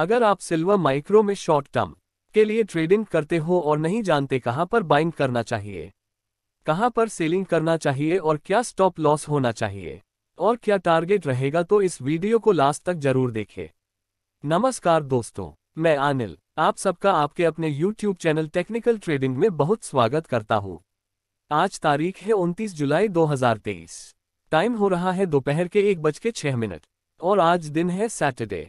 अगर आप silver micro में शॉर्ट टर्म के लिए ट्रेडिंग करते हो और नहीं जानते कहां पर बाइंग करना चाहिए कहां पर सेलिंग करना चाहिए और क्या स्टॉप लॉस होना चाहिए और क्या टारगेट रहेगा तो इस वीडियो को लास्ट तक जरूर देखें नमस्कार दोस्तों मैं आनिल आप सबका आपके अपने YouTube चैनल टेक्निकल ट्रेडिंग में बहुत स्वागत करता हूँ आज तारीख है उनतीस जुलाई दो टाइम हो रहा है दोपहर के एक बज के मिनट और आज दिन है सैटरडे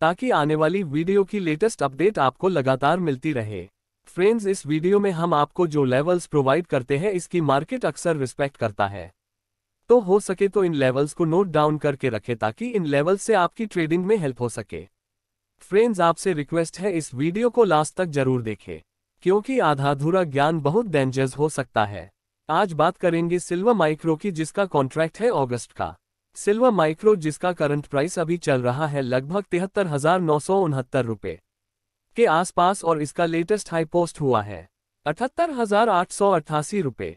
ताकि आने वाली वीडियो की लेटेस्ट अपडेट आपको लगातार मिलती रहे फ्रेंड्स इस वीडियो में हम आपको जो लेवल्स प्रोवाइड करते हैं इसकी मार्केट अक्सर रिस्पेक्ट करता है तो हो सके तो इन लेवल्स को नोट डाउन करके रखें ताकि इन लेवल्स से आपकी ट्रेडिंग में हेल्प हो सके फ्रेंड्स आपसे रिक्वेस्ट है इस वीडियो को लास्ट तक जरूर देखें क्योंकि आधा अधूरा ज्ञान बहुत डेंजर्स हो सकता है आज बात करेंगे सिल्वर माइक्रो की जिसका कॉन्ट्रैक्ट है ऑगस्ट का सिल्वा माइक्रो जिसका करंट प्राइस अभी चल रहा है लगभग तिहत्तर हजार नौ सौ उनहत्तर रुपये के आसपास और इसका लेटेस्ट हाई पोस्ट हुआ है अठहत्तर हजार आठ सौ अट्ठासी रुपये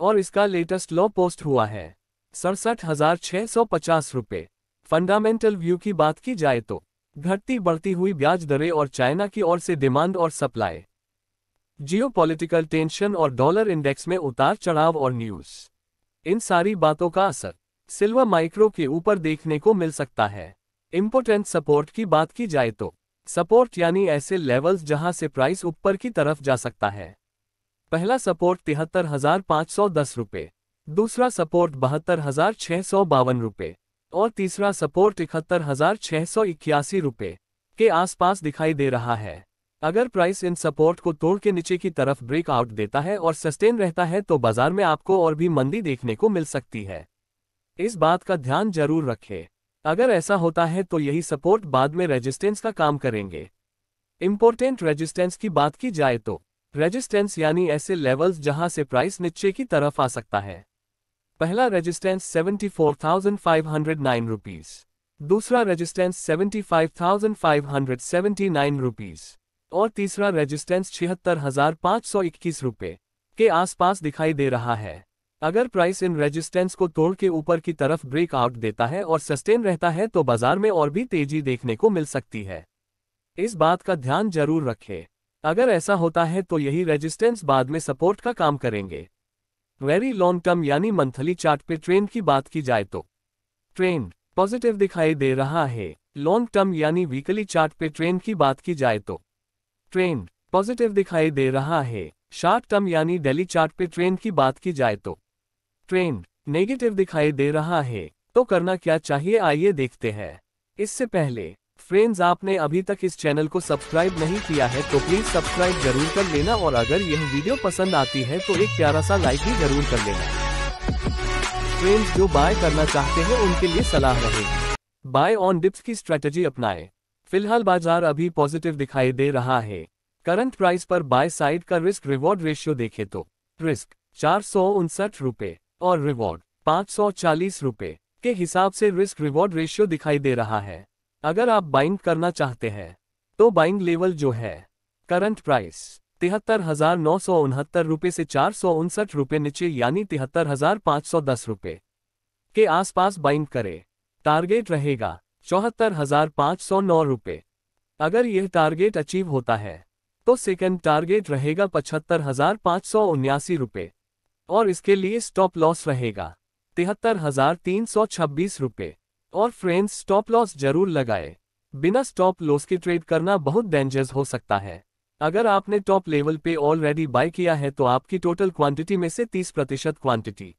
और इसका लेटेस्ट लो पोस्ट हुआ है सड़सठ हजार छः सौ पचास रुपये फंडामेंटल व्यू की बात की जाए तो घटती बढ़ती हुई ब्याज दरें और चाइना की ओर से डिमांड और सप्लाई जियोपॉलिटिकल टेंशन और डॉलर इंडेक्स में उतार चढ़ाव और न्यूज़ इन सारी बातों का असर सिल्वर माइक्रो के ऊपर देखने को मिल सकता है इम्पोर्टेंट सपोर्ट की बात की जाए तो सपोर्ट यानी ऐसे लेवल्स जहां से प्राइस ऊपर की तरफ जा सकता है पहला सपोर्ट तिहत्तर हजार पाँच सौ दस रुपये दूसरा सपोर्ट बहत्तर हजार सौ बावन रुपये और तीसरा सपोर्ट इकहत्तर हजार सौ इक्यासी रुपये के आसपास दिखाई दे रहा है अगर प्राइस इन सपोर्ट को तोड़ के नीचे की तरफ ब्रेकआउट देता है और सस्टेन रहता है तो बाजार में आपको और भी मंदी देखने को मिल सकती है इस बात का ध्यान जरूर रखें अगर ऐसा होता है तो यही सपोर्ट बाद में रेजिस्टेंस का काम करेंगे इम्पोर्टेंट रेजिस्टेंस की बात की जाए तो रेजिस्टेंस यानी ऐसे लेवल्स जहां से प्राइस नीचे की तरफ आ सकता है पहला रेजिस्टेंस 74,509 रुपीस दूसरा रेजिस्टेंस 75,579 रुपीस और तीसरा रेजिस्टेंस छिहत्तर हजार सौ इक्कीस रुपये के आसपास दिखाई दे रहा है अगर प्राइस इन रेजिस्टेंस को तोड़ के ऊपर की तरफ ब्रेक आउट देता है और सस्टेन रहता है तो बाजार में और भी तेजी देखने को मिल सकती है इस बात का ध्यान जरूर रखें अगर ऐसा होता है तो यही रेजिस्टेंस बाद में सपोर्ट का काम करेंगे वेरी लॉन्ग टर्म यानी मंथली चार्ट पे ट्रेंड की बात की जाए तो ट्रेंड पॉजिटिव दिखाई दे रहा है लॉन्ग टर्म यानी वीकली चार्ट पे ट्रेंड की बात की जाए तो ट्रेंड पॉजिटिव दिखाई दे रहा है शॉर्ट टर्म यानी डेली चार्ट पे ट्रेंड की बात की जाए तो ट्रेंड नेगेटिव दिखाई दे रहा है तो करना क्या चाहिए आइए देखते हैं इससे पहले फ्रेंड्स आपने अभी तक इस चैनल को सब्सक्राइब नहीं किया है तो प्लीज सब्सक्राइब जरूर कर लेना और अगर यह वीडियो पसंद आती है तो एक प्यारा सा लाइक भी जरूर कर लेना फ्रेंड्स जो बाय करना चाहते हैं उनके लिए सलाह रहेगी बाय ऑन डिप्स की स्ट्रेटेजी अपनाए फिलहाल बाजार अभी पॉजिटिव दिखाई दे रहा है करंट प्राइस पर बाय साइड का रिस्क रिवॉर्ड रेशियो देखे तो रिस्क चार सौ उनसठ रूपए और रिवॉर्ड पाँच सौ चालीस रुपये के हिसाब से रिस्क रिवॉर्ड रेशियो दिखाई दे रहा है अगर आप बाइंग करना चाहते हैं तो बाइंग लेवल जो है करंट प्राइस तिहत्तर हजार नौ सौ उनहत्तर रुपये से चार सौ उनसठ रुपये नीचे यानी तिहत्तर हजार पाँच सौ दस रुपये के आसपास बाइंग करें टारगेट रहेगा चौहत्तर हजार पाँच सौ नौ रुपये अगर यह टारगेट अचीव होता है तो सेकंड टारगेट रहेगा पचहत्तर हजार पाँच सौ उन्यासी रुपये और इसके लिए स्टॉप लॉस रहेगा तिहत्तर हजार तीन सौ छब्बीस रुपये और फ्रेंड्स स्टॉप लॉस जरूर लगाए बिना स्टॉप लॉस के ट्रेड करना बहुत डेंजर्स हो सकता है अगर आपने टॉप लेवल पे ऑलरेडी बाय किया है तो आपकी टोटल क्वांटिटी में से 30 प्रतिशत क्वांटिटी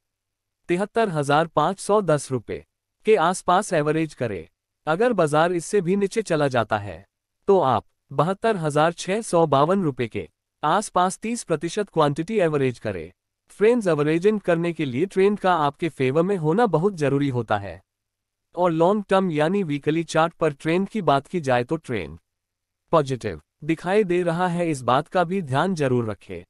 तिहत्तर हजार पाँच सौ दस रुपये के आसपास एवरेज करें अगर बाजार इससे भी नीचे चला जाता है तो आप बहत्तर हजार छः सौ बावन रुपये के आसपास 30 प्रतिशत क्वांटिटी एवरेज करें फ्रेंड्स एवरेजेंट करने के लिए ट्रेंड का आपके फेवर में होना बहुत जरूरी होता है और लॉन्ग टर्म यानी वीकली चार्ट पर ट्रेंड की बात की जाए तो ट्रेंड पॉजिटिव दिखाई दे रहा है इस बात का भी ध्यान जरूर रखें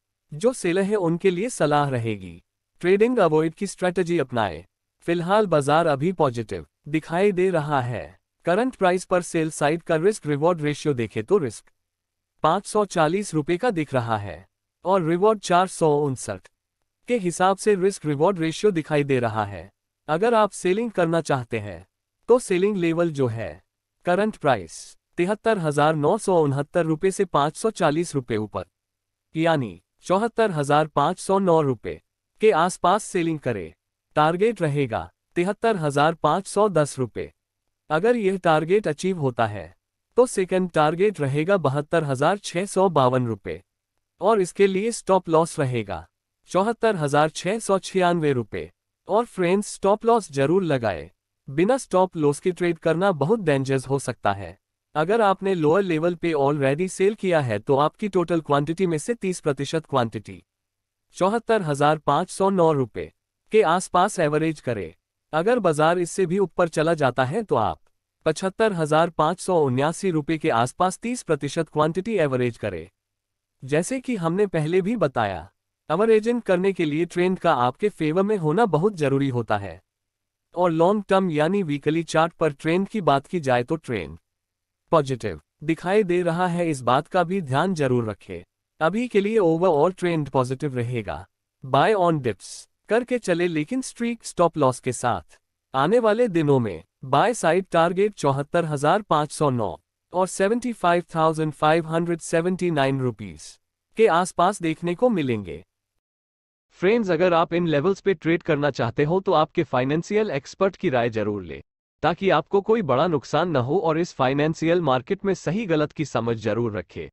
जो सेलर है उनके लिए सलाह रहेगी ट्रेडिंग अवॉइड की स्ट्रेटजी अपनाएं फिलहाल बाजार अभी पॉजिटिव दिखाई दे रहा है करंट प्राइस पर सेल साइड का रिस्क रिवॉर्ड रेशियो देखे तो रिस्क पाँच सौ चालीस का दिख रहा है और रिवॉर्ड चार सौ उनसठ के हिसाब से रिस्क रिवॉर्ड रेशियो दिखाई दे रहा है अगर आप सेलिंग करना चाहते हैं तो सेलिंग लेवल जो है करंट प्राइस तिहत्तर हजार नौ सौ उनहत्तर रुपये से पाँच सौ चालीस रुपये ऊपर यानी चौहत्तर हजार पाँच सौ नौ रुपये के आसपास सेलिंग करें टारगेट रहेगा तिहत्तर हजार पाँच सौ दस रुपये अगर यह टारगेट अचीव होता है तो सेकंड टारगेट रहेगा बहत्तर हजार छः सौ बावन रुपये और इसके लिए स्टॉप लॉस रहेगा चौहत्तर हजार छह सौ छियानवे रुपये और फ्रेंड्स स्टॉप लॉस जरूर लगाए बिना स्टॉप लॉस के ट्रेड करना बहुत डेंजर्स हो सकता है अगर आपने लोअर लेवल पे ऑलरेडी सेल किया है तो आपकी टोटल क्वांटिटी में से 30 प्रतिशत क्वांटिटी चौहत्तर हजार पाँच सौ नौ रुपये के आसपास एवरेज करें अगर बाजार इससे भी ऊपर चला जाता है तो आप पचहत्तर हजार पाँच सौ उन्यासी रुपये के आसपास 30 प्रतिशत क्वांटिटी एवरेज करें जैसे कि हमने पहले भी बताया एजेंट करने के लिए ट्रेंड का आपके फेवर में होना बहुत जरूरी होता है और लॉन्ग टर्म यानी वीकली चार्ट पर ट्रेंड की बात की जाए तो ट्रेंड पॉजिटिव दिखाई दे रहा है इस बात का भी ध्यान जरूर रखें अभी के लिए ओवरऑल ट्रेंड पॉजिटिव रहेगा बाय ऑन डिप्स करके चले लेकिन स्ट्रीक स्टॉप लॉस के साथ आने वाले दिनों में बाय साइड टारगेट चौहत्तर हजार सौ नौ और seventy five thousand five hundred seventy nine rupees के आसपास देखने को मिलेंगे फ्रेंड्स अगर आप इन लेवल्स पे ट्रेड करना चाहते हो तो आपके फाइनेंशियल एक्सपर्ट की राय जरूर लें ताकि आपको कोई बड़ा नुकसान न हो और इस फाइनेंशियल मार्केट में सही गलत की समझ जरूर रखें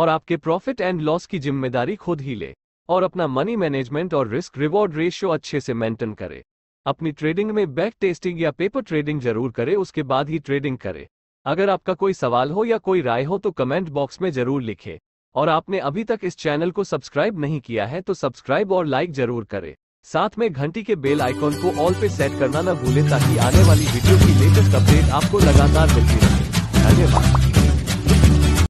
और आपके प्रॉफिट एंड लॉस की जिम्मेदारी खुद ही ले और अपना मनी मैनेजमेंट और रिस्क रिवॉर्ड रेशियो अच्छे से मेंटेन करे अपनी ट्रेडिंग में बैक टेस्टिंग या पेपर ट्रेडिंग जरूर करे उसके बाद ही ट्रेडिंग करे अगर आपका कोई सवाल हो या कोई राय हो तो कमेंट बॉक्स में जरूर लिखें और आपने अभी तक इस चैनल को सब्सक्राइब नहीं किया है तो सब्सक्राइब और लाइक जरूर करें साथ में घंटी के बेल आइकॉन को ऑल पे सेट करना न भूलें ताकि आने वाली वीडियो की लेटेस्ट अपडेट आपको लगातार मिलती रहे धन्यवाद